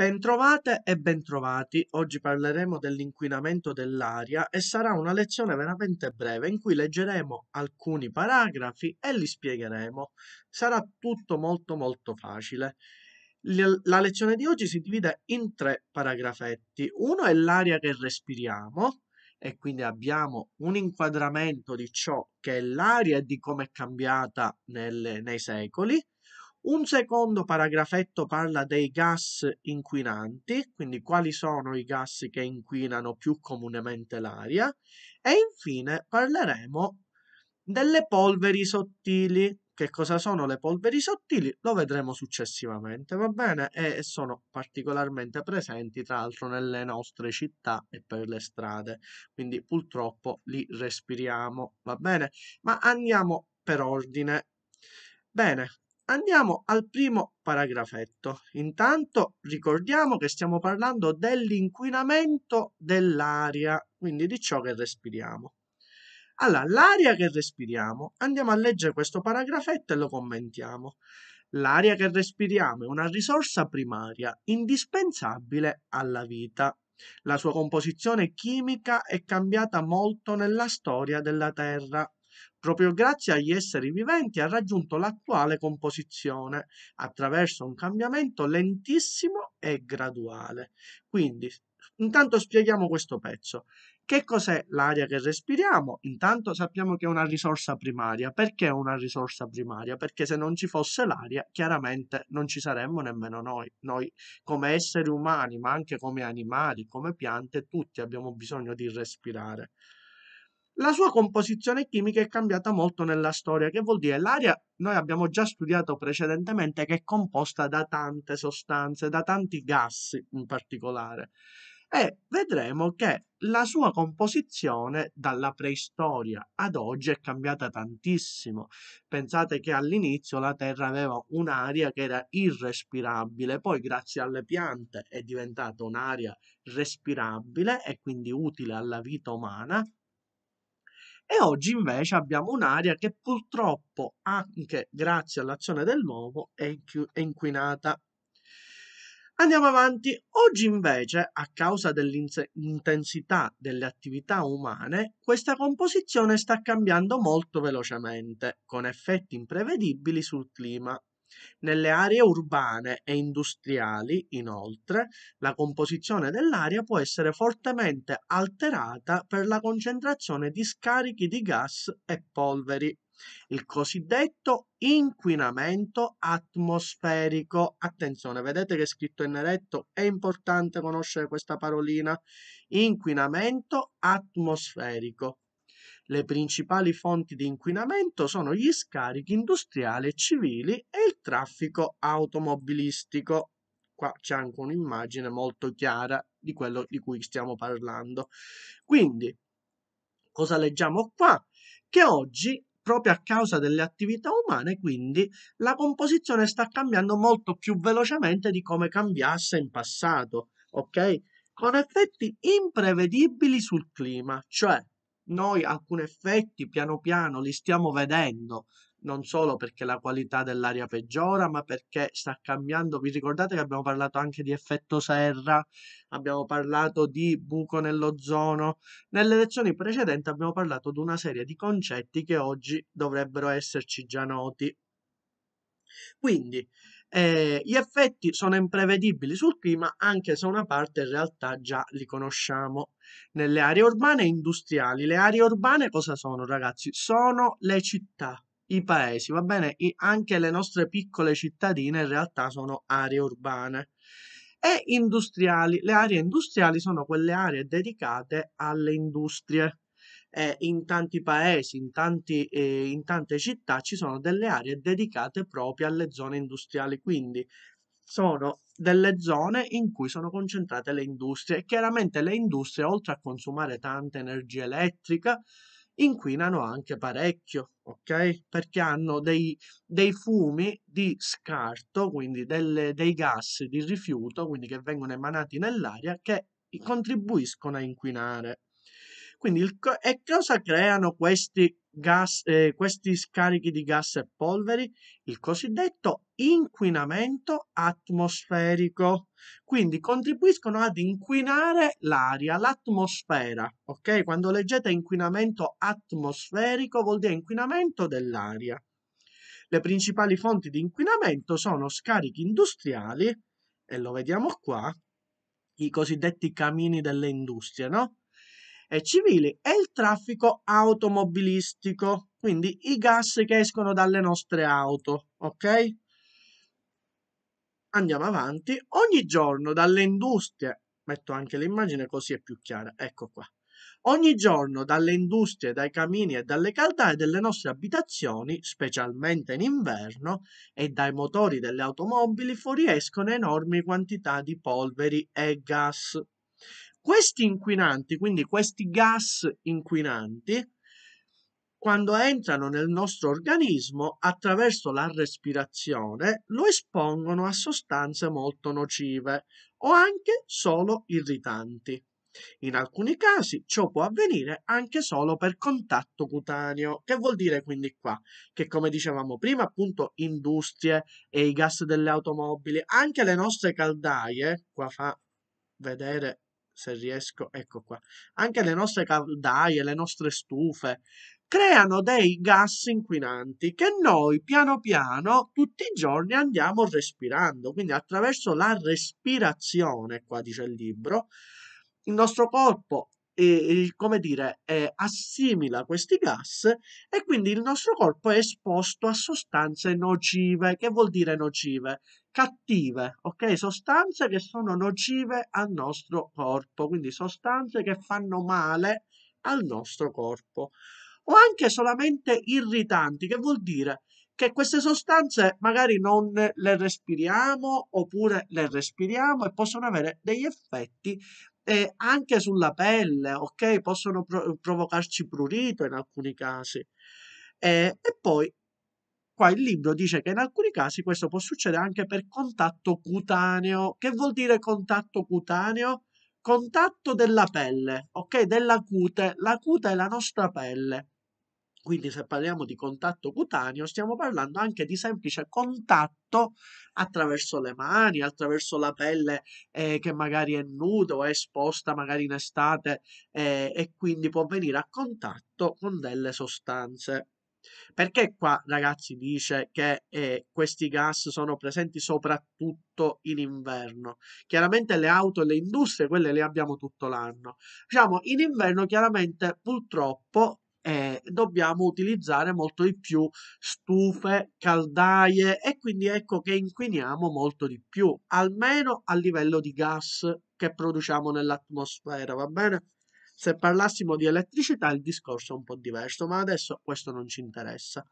Bentrovate e bentrovati, oggi parleremo dell'inquinamento dell'aria e sarà una lezione veramente breve in cui leggeremo alcuni paragrafi e li spiegheremo. Sarà tutto molto molto facile. La lezione di oggi si divide in tre paragrafetti. Uno è l'aria che respiriamo e quindi abbiamo un inquadramento di ciò che è l'aria e di come è cambiata nelle, nei secoli. Un secondo paragrafetto parla dei gas inquinanti, quindi quali sono i gas che inquinano più comunemente l'aria, e infine parleremo delle polveri sottili. Che cosa sono le polveri sottili? Lo vedremo successivamente, va bene? E sono particolarmente presenti, tra l'altro, nelle nostre città e per le strade, quindi purtroppo li respiriamo, va bene? Ma andiamo per ordine. Bene, Andiamo al primo paragrafetto. Intanto ricordiamo che stiamo parlando dell'inquinamento dell'aria, quindi di ciò che respiriamo. Allora, l'aria che respiriamo, andiamo a leggere questo paragrafetto e lo commentiamo. L'aria che respiriamo è una risorsa primaria indispensabile alla vita. La sua composizione chimica è cambiata molto nella storia della Terra proprio grazie agli esseri viventi ha raggiunto l'attuale composizione attraverso un cambiamento lentissimo e graduale. Quindi, intanto spieghiamo questo pezzo. Che cos'è l'aria che respiriamo? Intanto sappiamo che è una risorsa primaria. Perché è una risorsa primaria? Perché se non ci fosse l'aria, chiaramente non ci saremmo nemmeno noi. Noi come esseri umani, ma anche come animali, come piante, tutti abbiamo bisogno di respirare. La sua composizione chimica è cambiata molto nella storia, che vuol dire l'aria noi abbiamo già studiato precedentemente che è composta da tante sostanze, da tanti gas in particolare. E vedremo che la sua composizione dalla preistoria ad oggi è cambiata tantissimo. Pensate che all'inizio la Terra aveva un'aria che era irrespirabile, poi grazie alle piante è diventata un'aria respirabile e quindi utile alla vita umana e oggi invece abbiamo un'area che purtroppo, anche grazie all'azione dell'uomo, è, è inquinata. Andiamo avanti. Oggi invece, a causa dell'intensità delle attività umane, questa composizione sta cambiando molto velocemente, con effetti imprevedibili sul clima. Nelle aree urbane e industriali, inoltre, la composizione dell'aria può essere fortemente alterata per la concentrazione di scarichi di gas e polveri il cosiddetto inquinamento atmosferico. Attenzione, vedete che è scritto in eretto, è importante conoscere questa parolina. Inquinamento atmosferico le principali fonti di inquinamento sono gli scarichi industriali e civili e il traffico automobilistico. Qua c'è anche un'immagine molto chiara di quello di cui stiamo parlando. Quindi, cosa leggiamo qua? Che oggi proprio a causa delle attività umane, quindi la composizione sta cambiando molto più velocemente di come cambiasse in passato, ok? Con effetti imprevedibili sul clima, cioè noi alcuni effetti piano piano li stiamo vedendo, non solo perché la qualità dell'aria peggiora, ma perché sta cambiando. Vi ricordate che abbiamo parlato anche di effetto serra, abbiamo parlato di buco nell'ozono. Nelle lezioni precedenti abbiamo parlato di una serie di concetti che oggi dovrebbero esserci già noti. Quindi eh, gli effetti sono imprevedibili sul clima, anche se una parte in realtà già li conosciamo. Nelle aree urbane e industriali, le aree urbane cosa sono, ragazzi? Sono le città, i paesi, va bene? I, anche le nostre piccole cittadine in realtà sono aree urbane. E industriali, le aree industriali sono quelle aree dedicate alle industrie eh, in tanti paesi, in, tanti, eh, in tante città ci sono delle aree dedicate proprio alle zone industriali, quindi sono delle zone in cui sono concentrate le industrie. Chiaramente le industrie, oltre a consumare tanta energia elettrica, inquinano anche parecchio, ok? Perché hanno dei, dei fumi di scarto, quindi delle, dei gas di rifiuto, quindi che vengono emanati nell'aria, che contribuiscono a inquinare. Quindi il, e cosa creano questi, gas, eh, questi scarichi di gas e polveri? Il cosiddetto inquinamento atmosferico. Quindi contribuiscono ad inquinare l'aria, l'atmosfera. Ok? Quando leggete inquinamento atmosferico vuol dire inquinamento dell'aria. Le principali fonti di inquinamento sono scarichi industriali, e lo vediamo qua, i cosiddetti camini delle industrie, no? e civili e il traffico automobilistico, quindi i gas che escono dalle nostre auto, ok? Andiamo avanti. Ogni giorno dalle industrie, metto anche l'immagine così è più chiara, ecco qua. Ogni giorno dalle industrie, dai camini e dalle caldaie delle nostre abitazioni, specialmente in inverno, e dai motori delle automobili fuoriescono enormi quantità di polveri e gas. Questi inquinanti, quindi questi gas inquinanti, quando entrano nel nostro organismo attraverso la respirazione, lo espongono a sostanze molto nocive o anche solo irritanti. In alcuni casi ciò può avvenire anche solo per contatto cutaneo, che vuol dire quindi qua che come dicevamo prima appunto industrie e i gas delle automobili, anche le nostre caldaie, qua fa vedere se riesco, ecco qua, anche le nostre caldaie, le nostre stufe, creano dei gas inquinanti che noi piano piano tutti i giorni andiamo respirando, quindi attraverso la respirazione, qua dice il libro, il nostro corpo eh, come dire, eh, assimila questi gas e quindi il nostro corpo è esposto a sostanze nocive. Che vuol dire nocive? cattive, ok? Sostanze che sono nocive al nostro corpo, quindi sostanze che fanno male al nostro corpo. O anche solamente irritanti, che vuol dire che queste sostanze magari non le respiriamo oppure le respiriamo e possono avere degli effetti eh, anche sulla pelle, ok? Possono pro- provocarci prurito in alcuni casi. Eh, e poi qua il libro dice che in alcuni casi questo può succedere anche per contatto cutaneo. Che vuol dire contatto cutaneo? Contatto della pelle, ok? Della cute. La cute è la nostra pelle. Quindi se parliamo di contatto cutaneo stiamo parlando anche di semplice contatto attraverso le mani, attraverso la pelle eh, che magari è nuda o è esposta magari in estate eh, e quindi può venire a contatto con delle sostanze. Perché qua, ragazzi, dice che eh, questi gas sono presenti soprattutto in inverno? Chiaramente le auto e le industrie, quelle le abbiamo tutto l'anno. Diciamo, in inverno chiaramente purtroppo eh, dobbiamo utilizzare molto di più stufe, caldaie e quindi ecco che inquiniamo molto di più, almeno a livello di gas che produciamo nell'atmosfera, va bene? Se parlassimo di elettricità il discorso è un po' diverso, ma adesso questo non ci interessa.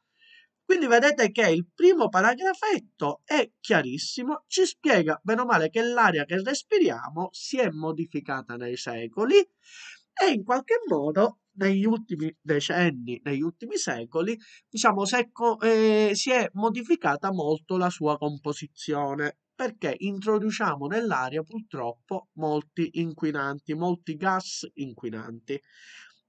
Quindi vedete che il primo paragrafetto è chiarissimo, ci spiega bene o male che l'aria che respiriamo si è modificata nei secoli e in qualche modo negli ultimi decenni, negli ultimi secoli, diciamo, si è, eh, si è modificata molto la sua composizione perché introduciamo nell'aria purtroppo molti inquinanti, molti gas inquinanti.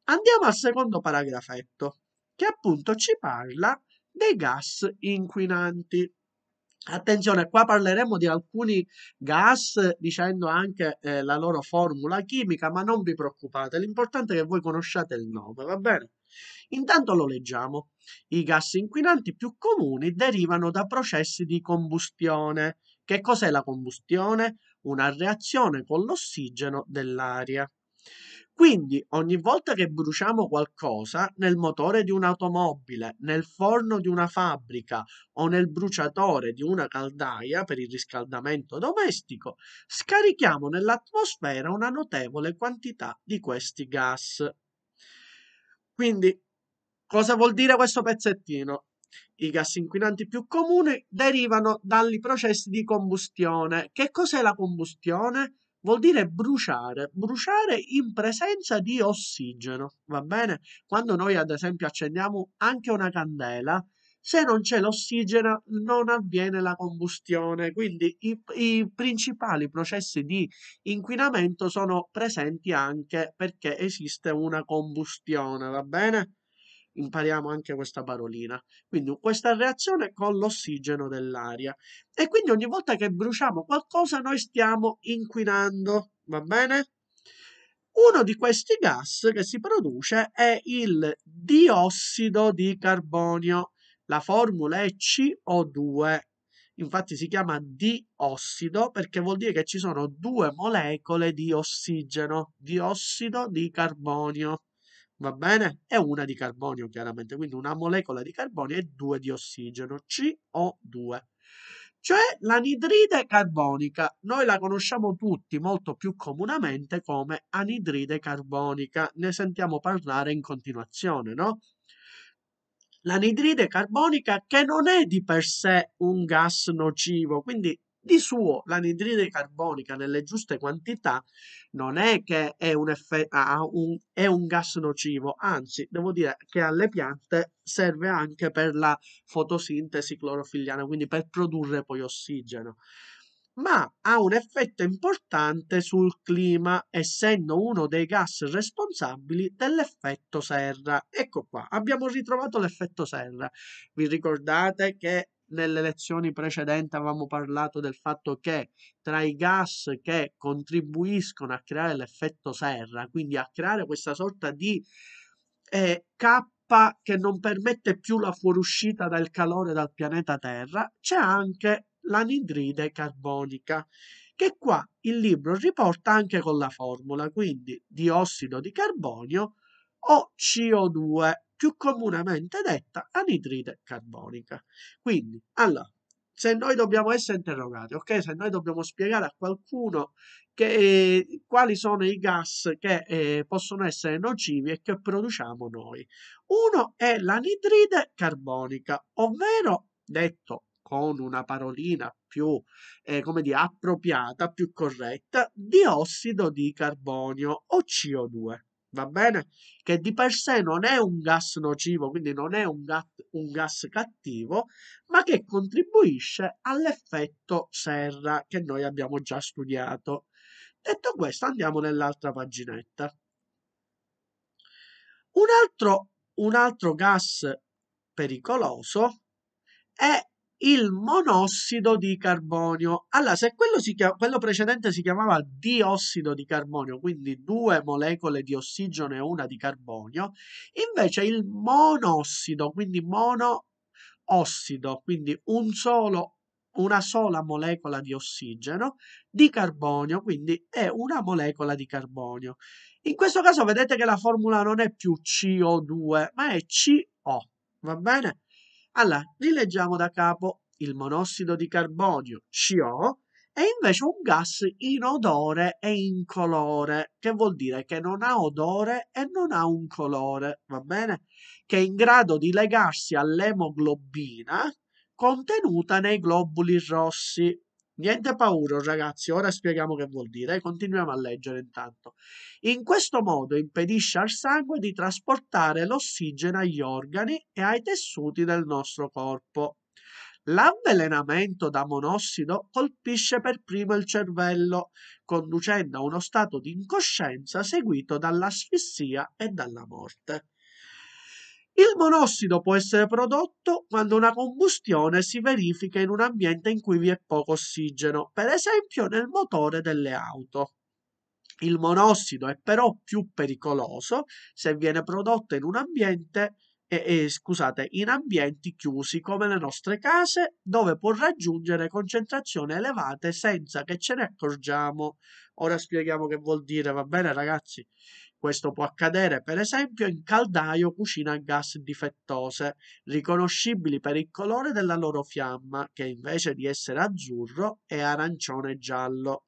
Andiamo al secondo paragrafetto, che appunto ci parla dei gas inquinanti. Attenzione, qua parleremo di alcuni gas dicendo anche eh, la loro formula chimica, ma non vi preoccupate, l'importante è che voi conosciate il nome, va bene? Intanto lo leggiamo. I gas inquinanti più comuni derivano da processi di combustione, che cos'è la combustione? Una reazione con l'ossigeno dell'aria. Quindi ogni volta che bruciamo qualcosa nel motore di un'automobile, nel forno di una fabbrica o nel bruciatore di una caldaia per il riscaldamento domestico, scarichiamo nell'atmosfera una notevole quantità di questi gas. Quindi cosa vuol dire questo pezzettino? I gas inquinanti più comuni derivano dai processi di combustione. Che cos'è la combustione? Vuol dire bruciare, bruciare in presenza di ossigeno, va bene? Quando noi ad esempio accendiamo anche una candela, se non c'è l'ossigeno non avviene la combustione, quindi i, i, principali processi di inquinamento sono presenti anche perché esiste una combustione, va bene? impariamo anche questa parolina. Quindi questa reazione con l'ossigeno dell'aria. E quindi ogni volta che bruciamo qualcosa noi stiamo inquinando, va bene? Uno di questi gas che si produce è il diossido di carbonio. La formula è CO2. Infatti si chiama diossido perché vuol dire che ci sono due molecole di ossigeno, diossido di carbonio va bene? E una di carbonio, chiaramente, quindi una molecola di carbonio e due di ossigeno, CO2. Cioè l'anidride carbonica, noi la conosciamo tutti molto più comunemente come anidride carbonica, ne sentiamo parlare in continuazione, no? L'anidride carbonica che non è di per sé un gas nocivo, quindi di suo l'anidride carbonica nelle giuste quantità non è che è un, effe- ah, un, è un, gas nocivo, anzi devo dire che alle piante serve anche per la fotosintesi clorofilliana, quindi per produrre poi ossigeno. Ma ha un effetto importante sul clima, essendo uno dei gas responsabili dell'effetto serra. Ecco qua, abbiamo ritrovato l'effetto serra. Vi ricordate che nelle lezioni precedenti avevamo parlato del fatto che tra i gas che contribuiscono a creare l'effetto serra, quindi a creare questa sorta di eh, K che non permette più la fuoriuscita del calore dal pianeta Terra, c'è anche l'anidride carbonica, che qua il libro riporta anche con la formula, quindi diossido di carbonio o CO2 più comunemente detta anidride carbonica. Quindi, allora, se noi dobbiamo essere interrogati, ok? Se noi dobbiamo spiegare a qualcuno che, eh, quali sono i gas che eh, possono essere nocivi e che produciamo noi. Uno è l'anidride carbonica, ovvero, detto con una parolina più, eh, come dire, appropriata, più corretta, diossido di carbonio o CO2 va bene? Che di per sé non è un gas nocivo, quindi non è un, gat, un gas cattivo, ma che contribuisce all'effetto serra che noi abbiamo già studiato. Detto questo, andiamo nell'altra paginetta. Un altro, un altro gas pericoloso è il monossido di carbonio. Allora, se quello, chiama, quello, precedente si chiamava diossido di carbonio, quindi due molecole di ossigeno e una di carbonio, invece il monossido, quindi monossido, quindi un solo, una sola molecola di ossigeno, di carbonio, quindi è una molecola di carbonio. In questo caso vedete che la formula non è più CO2, ma è CO, va bene? Allora, rileggiamo da capo. Il monossido di carbonio, CO, è invece un gas inodore e incolore, che vuol dire che non ha odore e non ha un colore, va bene? Che è in grado di legarsi all'emoglobina contenuta nei globuli rossi, Niente paura, ragazzi, ora spieghiamo che vuol dire, continuiamo a leggere intanto. In questo modo impedisce al sangue di trasportare l'ossigeno agli organi e ai tessuti del nostro corpo. L'avvelenamento da monossido colpisce per primo il cervello, conducendo a uno stato di incoscienza seguito dall'asfissia e dalla morte. Il monossido può essere prodotto quando una combustione si verifica in un ambiente in cui vi è poco ossigeno, per esempio nel motore delle auto. Il monossido è però più pericoloso se viene prodotto in un ambiente eh, eh, scusate, in ambienti chiusi come le nostre case, dove può raggiungere concentrazioni elevate senza che ce ne accorgiamo. Ora spieghiamo che vuol dire, va bene ragazzi? Questo può accadere per esempio in caldaie o cucine a gas difettose, riconoscibili per il colore della loro fiamma, che invece di essere azzurro è arancione-giallo.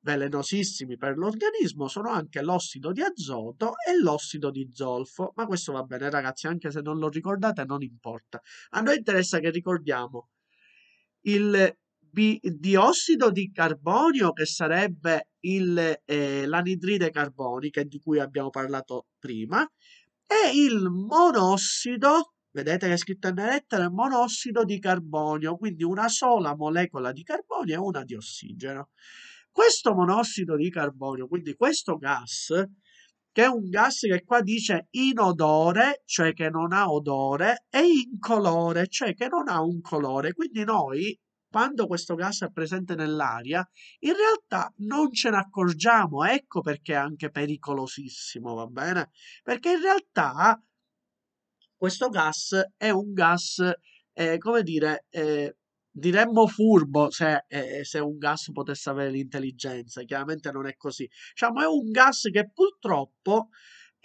Velenosissimi per l'organismo sono anche l'ossido di azoto e l'ossido di zolfo, ma questo va bene ragazzi, anche se non lo ricordate non importa. A noi interessa che ricordiamo il bi- diossido di carbonio, che sarebbe il, eh, l'anidride carbonica di cui abbiamo parlato prima, e il monossido, vedete che è scritto in lettera, monossido di carbonio, quindi una sola molecola di carbonio e una di ossigeno. Questo monossido di carbonio, quindi questo gas, che è un gas che qua dice inodore, cioè che non ha odore, e incolore, cioè che non ha un colore. Quindi noi quando questo gas è presente nell'aria, in realtà non ce ne accorgiamo, ecco perché è anche pericolosissimo, va bene? Perché in realtà questo gas è un gas, eh, come dire, eh, diremmo furbo se, eh, se, un gas potesse avere l'intelligenza, chiaramente non è così. Diciamo, è un gas che purtroppo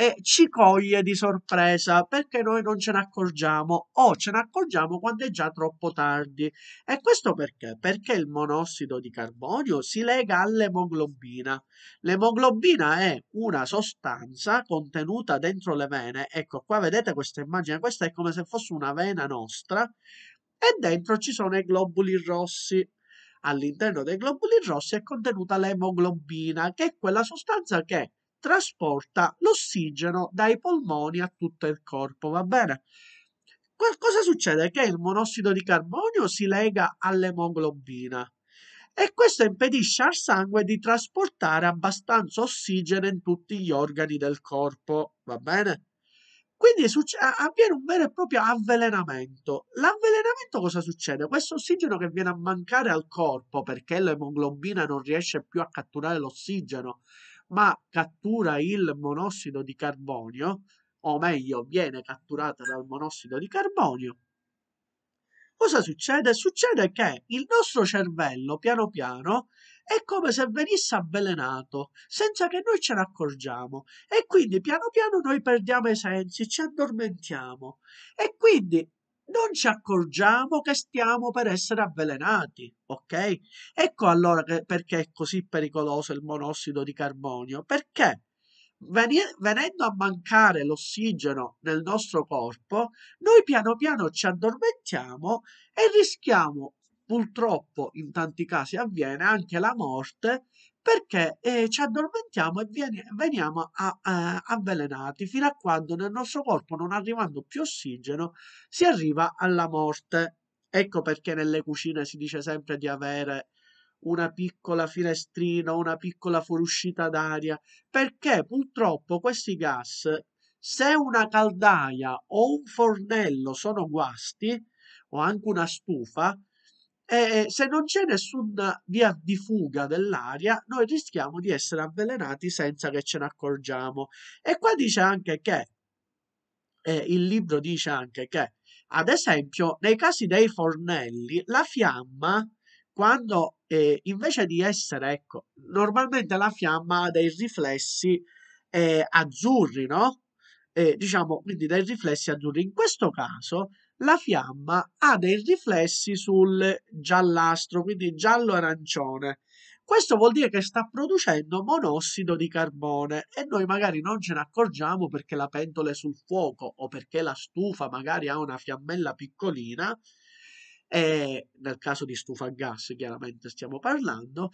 e ci coglie di sorpresa perché noi non ce ne accorgiamo o ce ne accorgiamo quando è già troppo tardi. E questo perché? Perché il monossido di carbonio si lega all'emoglobina. L'emoglobina è una sostanza contenuta dentro le vene. Ecco qua vedete questa immagine, questa è come se fosse una vena nostra e dentro ci sono i globuli rossi all'interno dei globuli rossi è contenuta l'emoglobina, che è quella sostanza che trasporta l'ossigeno dai polmoni a tutto il corpo, va bene? cosa succede? Che il monossido di carbonio si lega all'emoglobina e questo impedisce al sangue di trasportare abbastanza ossigeno in tutti gli organi del corpo, va bene? Quindi avviene un vero e proprio avvelenamento. L'avvelenamento cosa succede? Questo ossigeno che viene a mancare al corpo perché l'emoglobina non riesce più a catturare l'ossigeno ma cattura il monossido di carbonio, o meglio viene catturata dal monossido di carbonio, cosa succede? Succede che il nostro cervello piano piano è come se venisse avvelenato senza che noi ce ne accorgiamo e quindi piano piano noi perdiamo i sensi, ci addormentiamo e quindi non ci accorgiamo che stiamo per essere avvelenati, ok? Ecco allora che, perché è così pericoloso il monossido di carbonio, perché venendo a mancare l'ossigeno nel nostro corpo, noi piano piano ci addormentiamo e rischiamo purtroppo in tanti casi avviene anche la morte perché eh, ci addormentiamo e viene, veniamo a, a, avvelenati fino a quando nel nostro corpo non arrivando più ossigeno si arriva alla morte. Ecco perché nelle cucine si dice sempre di avere una piccola finestrina, una piccola fuoriuscita d'aria, perché purtroppo questi gas, se una caldaia o un fornello sono guasti, o anche una stufa, eh, eh, se non c'è nessuna via di fuga dell'aria, noi rischiamo di essere avvelenati senza che ce ne accorgiamo. E qua dice anche che, eh, il libro dice anche che, ad esempio, nei casi dei fornelli, la fiamma, quando eh, invece di essere, ecco, normalmente la fiamma ha dei riflessi eh, azzurri, no? Eh, diciamo quindi dei riflessi azzurri. In questo caso la fiamma ha dei riflessi sul giallastro, quindi giallo-arancione. Questo vuol dire che sta producendo monossido di carbone e noi magari non ce ne accorgiamo perché la pentola è sul fuoco o perché la stufa magari ha una fiammella piccolina, e nel caso di stufa a gas chiaramente stiamo parlando,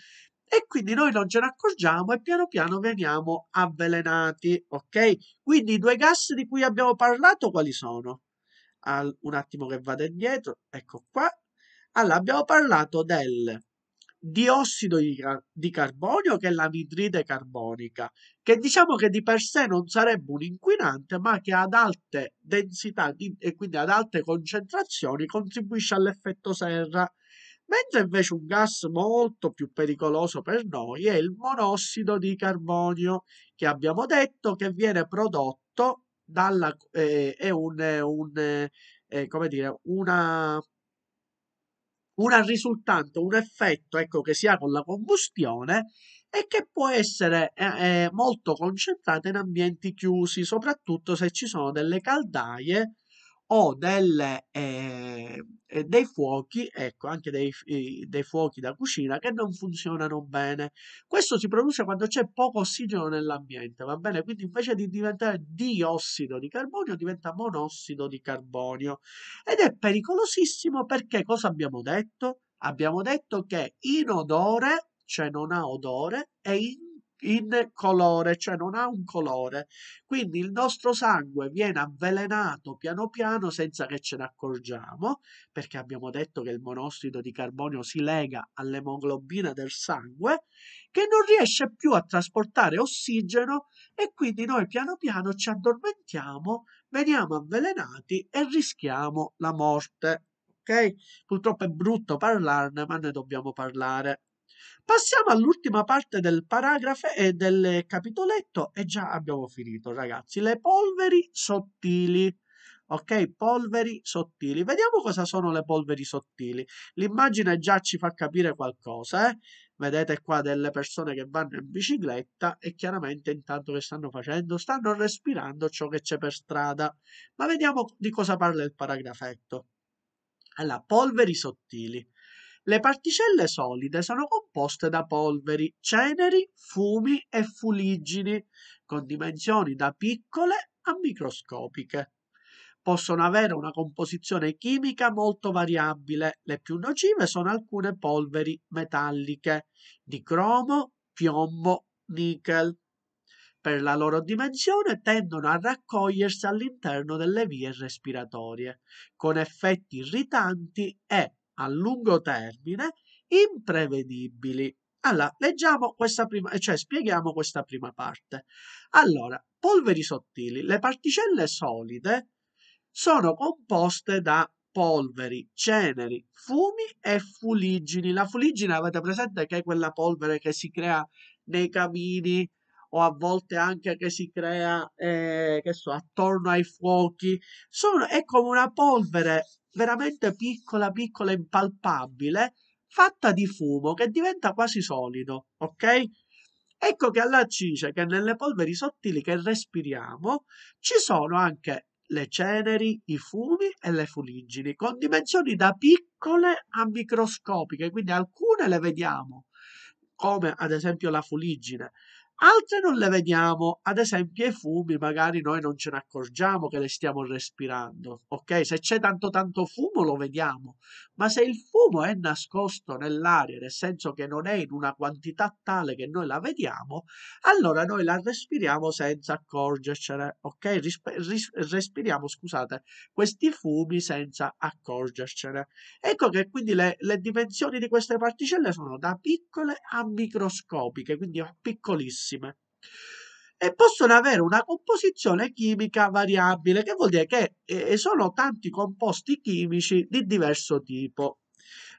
e quindi noi non ce ne accorgiamo e piano piano veniamo avvelenati, ok? Quindi i due gas di cui abbiamo parlato quali sono? al, un attimo che vado indietro, ecco qua, allora abbiamo parlato del diossido di, car- di carbonio che è l'anidride carbonica, che diciamo che di per sé non sarebbe un inquinante, ma che ad alte densità di, e quindi ad alte concentrazioni contribuisce all'effetto serra. Mentre invece un gas molto più pericoloso per noi è il monossido di carbonio, che abbiamo detto che viene prodotto dalla, eh, è un, un eh, eh, come dire, una, una risultante, un effetto ecco, che si ha con la combustione e che può essere eh, eh molto concentrata in ambienti chiusi, soprattutto se ci sono delle caldaie o delle, eh, dei fuochi, ecco anche dei, dei, fuochi da cucina che non funzionano bene. Questo si produce quando c'è poco ossigeno nell'ambiente, va bene? Quindi invece di diventare diossido di carbonio diventa monossido di carbonio ed è pericolosissimo perché cosa abbiamo detto? Abbiamo detto che inodore, cioè non ha odore, e in in colore, cioè non ha un colore. Quindi il nostro sangue viene avvelenato piano piano senza che ce ne accorgiamo, perché abbiamo detto che il monossido di carbonio si lega all'emoglobina del sangue, che non riesce più a trasportare ossigeno e quindi noi piano piano ci addormentiamo, veniamo avvelenati e rischiamo la morte. Ok? Purtroppo è brutto parlarne, ma ne dobbiamo parlare. Passiamo all'ultima parte del paragrafo e del capitoletto e già abbiamo finito, ragazzi. Le polveri sottili. Ok, polveri sottili. Vediamo cosa sono le polveri sottili. L'immagine già ci fa capire qualcosa, eh? Vedete qua delle persone che vanno in bicicletta e chiaramente intanto che stanno facendo? Stanno respirando ciò che c'è per strada. Ma vediamo di cosa parla il paragrafetto. Allora, polveri sottili. Le particelle solide sono composte da polveri, ceneri, fumi e fuliggini, con dimensioni da piccole a microscopiche. Possono avere una composizione chimica molto variabile, le più nocive sono alcune polveri metalliche di cromo, piombo, nickel. Per la loro dimensione tendono a raccogliersi all'interno delle vie respiratorie, con effetti irritanti e a lungo termine imprevedibili. Allora, leggiamo questa prima, cioè spieghiamo questa prima parte. Allora, polveri sottili. Le particelle solide sono composte da polveri, ceneri, fumi e fuliggini. La fuliggine avete presente che è quella polvere che si crea nei camini o a volte anche che si crea eh, che so, attorno ai fuochi. Sono, è come una polvere veramente piccola, piccola, impalpabile, fatta di fumo che diventa quasi solido, ok? Ecco che all'accice, che nelle polveri sottili che respiriamo, ci sono anche le ceneri, i fumi e le fuliggini, con dimensioni da piccole a microscopiche, quindi alcune le vediamo, come ad esempio la fuliggine, altre non le vediamo, ad esempio i fumi, magari noi non ce ne accorgiamo che le stiamo respirando, ok? Se c'è tanto tanto fumo lo vediamo, ma se il fumo è nascosto nell'aria, nel senso che non è in una quantità tale che noi la vediamo, allora noi la respiriamo senza accorgercene, ok? Rispe- ris- respiriamo, scusate, questi fumi senza accorgercene. Ecco che quindi le, le dimensioni di queste particelle sono da piccole a microscopiche, quindi piccolissime prossime. E possono avere una composizione chimica variabile, che vuol dire che eh, sono tanti composti chimici di diverso tipo.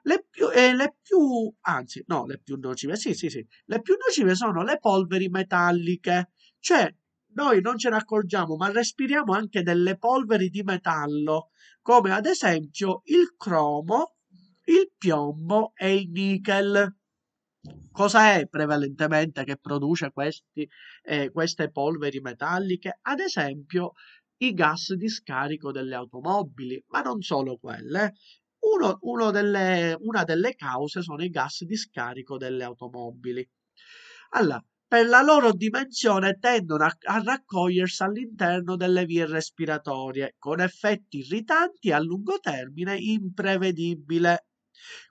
Le più, eh, le più, anzi, no, le più nocive, sì, sì, sì, le più nocive sono le polveri metalliche, cioè noi non ce ne accorgiamo, ma respiriamo anche delle polveri di metallo, come ad esempio il cromo, il piombo e il nickel cosa è prevalentemente che produce questi, eh, queste polveri metalliche? Ad esempio i gas di scarico delle automobili, ma non solo quelle. Uno, uno delle, una delle cause sono i gas di scarico delle automobili. Allora, per la loro dimensione tendono a, a raccogliersi all'interno delle vie respiratorie, con effetti irritanti a lungo termine imprevedibile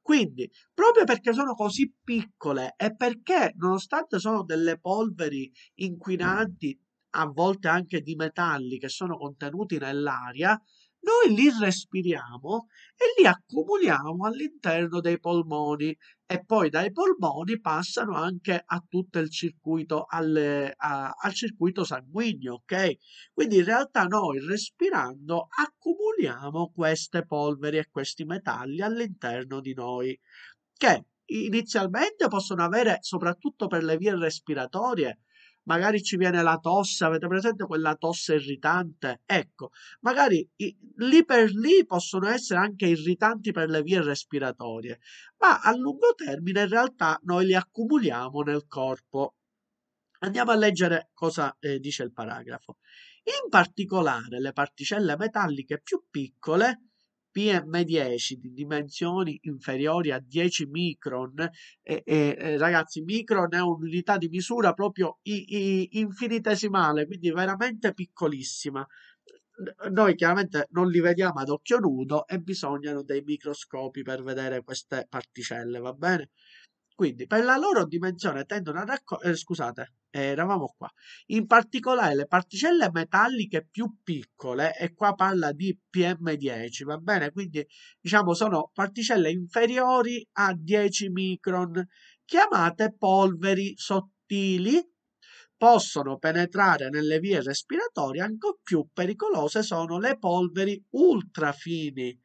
quindi, proprio perché sono così piccole e perché, nonostante sono delle polveri inquinanti, a volte anche di metalli che sono contenuti nell'aria, noi li respiriamo e li accumuliamo all'interno dei polmoni e poi dai polmoni passano anche a tutto il circuito, alle, a, al circuito sanguigno, ok? Quindi in realtà noi respirando accumuliamo queste polveri e questi metalli all'interno di noi, che inizialmente possono avere, soprattutto per le vie respiratorie, magari ci viene la tosse, avete presente quella tosse irritante? Ecco, magari i, lì per lì possono essere anche irritanti per le vie respiratorie, ma a lungo termine in realtà noi li accumuliamo nel corpo. Andiamo a leggere cosa eh, dice il paragrafo. In particolare le particelle metalliche più piccole PM10 di dimensioni inferiori a 10 micron, e, e, ragazzi, micron è un'unità di misura proprio infinitesimale, quindi veramente piccolissima. Noi chiaramente non li vediamo ad occhio nudo e bisognano dei microscopi per vedere queste particelle, va bene? Quindi, per la loro dimensione tendono a raccogliere, eh, scusate, eh, eravamo qua. In particolare le particelle metalliche più piccole, e qua parla di PM10, va bene? Quindi diciamo sono particelle inferiori a 10 micron, chiamate polveri sottili, possono penetrare nelle vie respiratorie, ancor più pericolose sono le polveri ultrafini,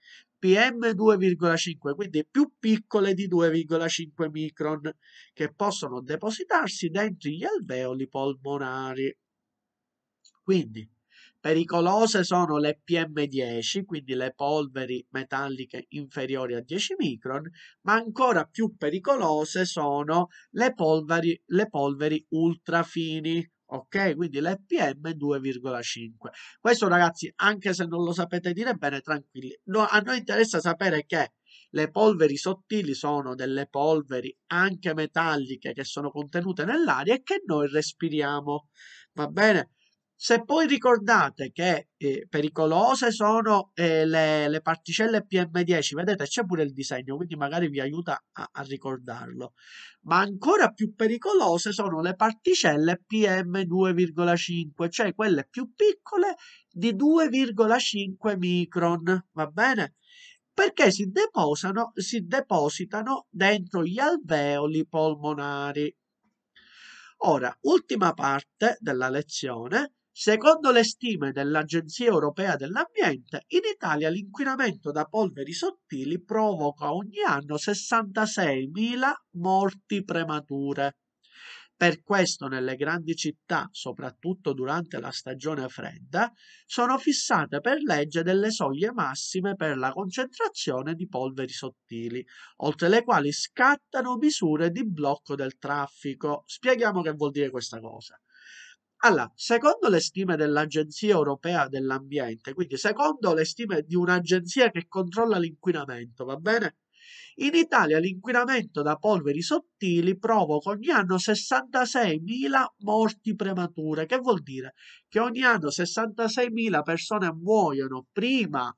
PM2,5, quindi più piccole di 2,5 micron, che possono depositarsi dentro gli alveoli polmonari. Quindi, pericolose sono le PM10, quindi le polveri metalliche inferiori a 10 micron, ma ancora più pericolose sono le polveri, le polveri ultrafini, ok? Quindi l'EPM 2,5. Questo ragazzi, anche se non lo sapete dire bene, tranquilli. No, a noi interessa sapere che le polveri sottili sono delle polveri anche metalliche che sono contenute nell'aria e che noi respiriamo, va bene? Se poi ricordate che eh, pericolose sono eh, le, le, particelle PM10, vedete c'è pure il disegno, quindi magari vi aiuta a, a ricordarlo, ma ancora più pericolose sono le particelle PM2,5, cioè quelle più piccole di 2,5 micron, va bene? Perché si, deposano, si depositano dentro gli alveoli polmonari. Ora, ultima parte della lezione, Secondo le stime dell'Agenzia europea dell'ambiente, in Italia l'inquinamento da polveri sottili provoca ogni anno 66.000 morti premature. Per questo nelle grandi città, soprattutto durante la stagione fredda, sono fissate per legge delle soglie massime per la concentrazione di polveri sottili, oltre le quali scattano misure di blocco del traffico. Spieghiamo che vuol dire questa cosa. Allora, secondo le stime dell'Agenzia Europea dell'Ambiente, quindi secondo le stime di un'agenzia che controlla l'inquinamento, va bene? In Italia l'inquinamento da polveri sottili provoca ogni anno 66.000 morti premature, che vuol dire che ogni anno 66.000 persone muoiono prima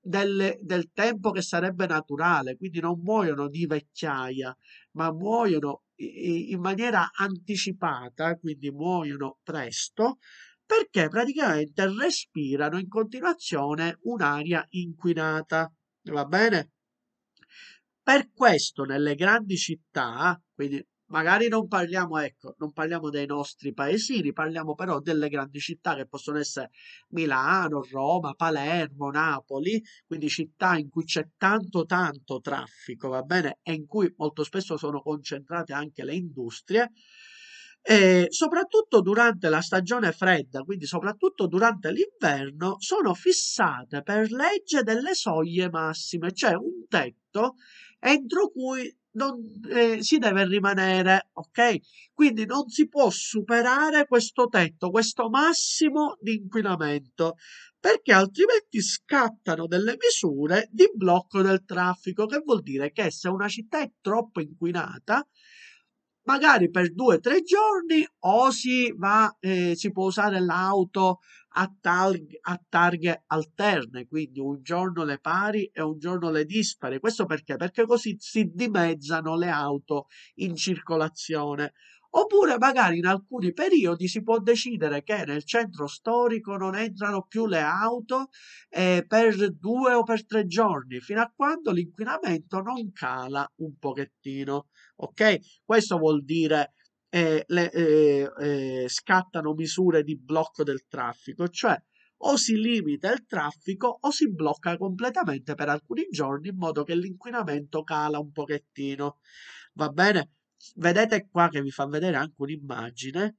del, del tempo che sarebbe naturale, quindi non muoiono di vecchiaia, ma muoiono in maniera anticipata, quindi muoiono presto, perché praticamente respirano in continuazione un'aria inquinata. Va bene? Per questo nelle grandi città, quindi magari non parliamo, ecco, non parliamo dei nostri paesini, parliamo però delle grandi città che possono essere Milano, Roma, Palermo, Napoli, quindi città in cui c'è tanto tanto traffico, va bene, e in cui molto spesso sono concentrate anche le industrie. E soprattutto durante la stagione fredda, quindi soprattutto durante l'inverno, sono fissate per legge delle soglie massime, cioè un tetto entro cui non, eh, si deve rimanere, ok? Quindi non si può superare questo tetto, questo massimo di inquinamento, perché altrimenti scattano delle misure di blocco del traffico, che vuol dire che se una città è troppo inquinata, magari per due o tre giorni o si, va, eh, si può usare l'auto a, targ- a, targhe alterne, quindi un giorno le pari e un giorno le dispari. Questo perché? Perché così si dimezzano le auto in circolazione. Oppure magari in alcuni periodi si può decidere che nel centro storico non entrano più le auto eh, per due o per tre giorni, fino a quando l'inquinamento non cala un pochettino. Ok? Questo vuol dire eh, le, eh, eh scattano misure di blocco del traffico, cioè o si limita il traffico o si blocca completamente per alcuni giorni in modo che l'inquinamento cala un pochettino. Va bene? vedete qua che vi fa vedere anche un'immagine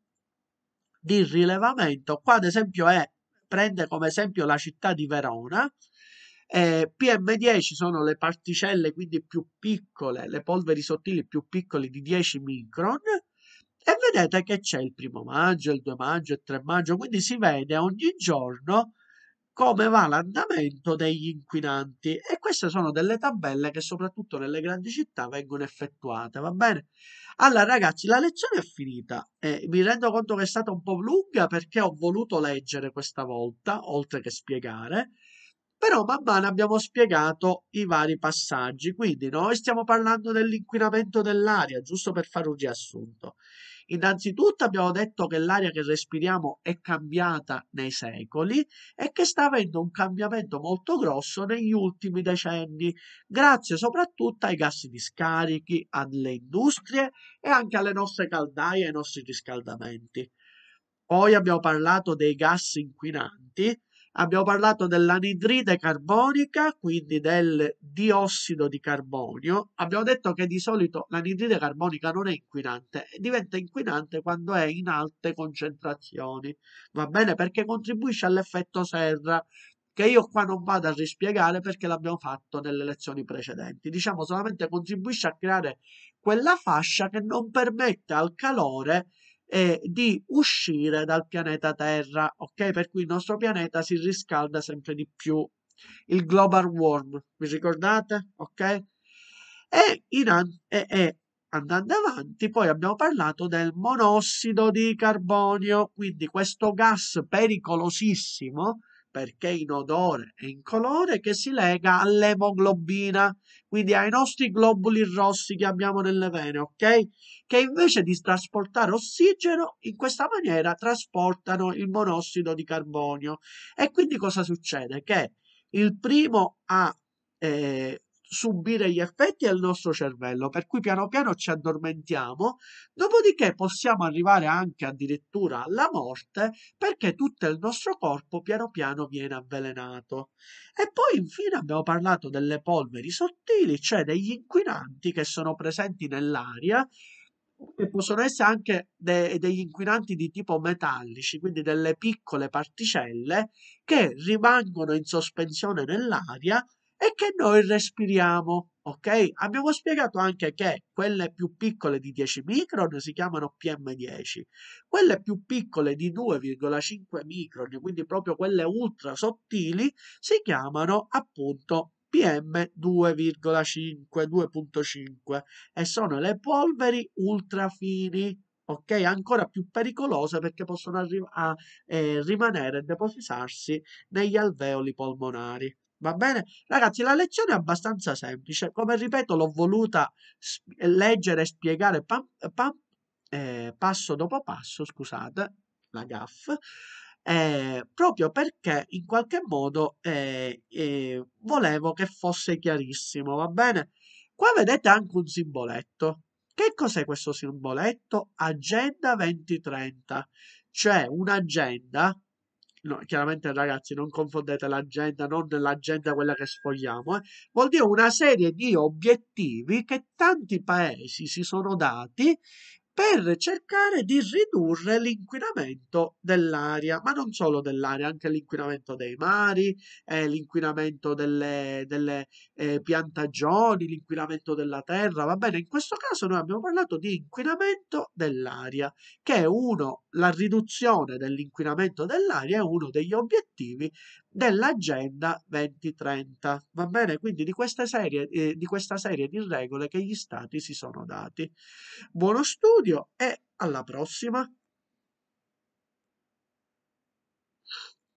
di rilevamento. Qua ad esempio è, prende come esempio la città di Verona. Eh, PM10 sono le particelle quindi più piccole, le polveri sottili più piccole di 10 micron e vedete che c'è il primo maggio, il 2 maggio, il 3 maggio, quindi si vede ogni giorno come va l'andamento degli inquinanti e queste sono delle tabelle che soprattutto nelle grandi città vengono effettuate, va bene? Allora ragazzi, la lezione è finita e eh, mi rendo conto che è stata un po' lunga perché ho voluto leggere questa volta, oltre che spiegare, però man mano abbiamo spiegato i vari passaggi, quindi noi stiamo parlando dell'inquinamento dell'aria, giusto per fare un riassunto. Innanzitutto abbiamo detto che l'aria che respiriamo è cambiata nei secoli e che sta avendo un cambiamento molto grosso negli ultimi decenni, grazie soprattutto ai gas di scarichi, alle industrie e anche alle nostre caldaie ai nostri riscaldamenti. Poi abbiamo parlato dei gas inquinanti Abbiamo parlato dell'anidride carbonica, quindi del diossido di carbonio. Abbiamo detto che di solito l'anidride carbonica non è inquinante, diventa inquinante quando è in alte concentrazioni, va bene? Perché contribuisce all'effetto serra, che io qua non vado a rispiegare perché l'abbiamo fatto nelle lezioni precedenti. Diciamo solamente contribuisce a creare quella fascia che non permette al calore di eh, di uscire dal pianeta Terra, ok? Per cui il nostro pianeta si riscalda sempre di più. Il global warm, vi ricordate? Ok? E, an- e, e andando avanti, poi abbiamo parlato del monossido di carbonio, quindi questo gas pericolosissimo perché in odore e in colore che si lega all'emoglobina, quindi ai nostri globuli rossi che abbiamo nelle vene, ok? Che invece di trasportare ossigeno, in questa maniera trasportano il monossido di carbonio. E quindi cosa succede? Che il primo a eh, subire gli effetti del nostro cervello, per cui piano piano ci addormentiamo, dopodiché possiamo arrivare anche addirittura alla morte perché tutto il nostro corpo piano piano viene avvelenato. E poi infine abbiamo parlato delle polveri sottili, cioè degli inquinanti che sono presenti nell'aria che possono essere anche de- degli inquinanti di tipo metallici, quindi delle piccole particelle che rimangono in sospensione nell'aria e che noi respiriamo. Ok? Abbiamo spiegato anche che quelle più piccole di 10 micron si chiamano PM10, quelle più piccole di 2,5 micron, quindi proprio quelle ultra sottili, si chiamano appunto PM 2,5, 2,5 e sono le polveri ultrafini. Ok, ancora più pericolose perché possono a, eh, rimanere e depositarsi negli alveoli polmonari. Va bene? Ragazzi, la lezione è abbastanza semplice. Come ripeto, l'ho voluta leggere e spiegare pam, pam, eh, passo dopo passo, scusate la gaff, eh, proprio perché in qualche modo eh, eh, volevo che fosse chiarissimo, va bene? Qua vedete anche un simboletto. Che cos'è questo simboletto? Agenda 2030, cioè un'agenda No, chiaramente ragazzi non confondete l'agenda, non l'agenda quella che sfogliamo, eh. vuol dire una serie di obiettivi che tanti paesi si sono dati per cercare di ridurre l'inquinamento dell'aria, ma non solo dell'aria, anche l'inquinamento dei mari, eh, l'inquinamento delle, delle eh, piantagioni, l'inquinamento della terra, va bene, in questo caso noi abbiamo parlato di inquinamento dell'aria, che è uno, la riduzione dell'inquinamento dell'aria è uno degli obiettivi dell'Agenda 2030. Va bene? Quindi di questa, serie, eh, di questa serie di regole che gli stati si sono dati. Buono studio e alla prossima!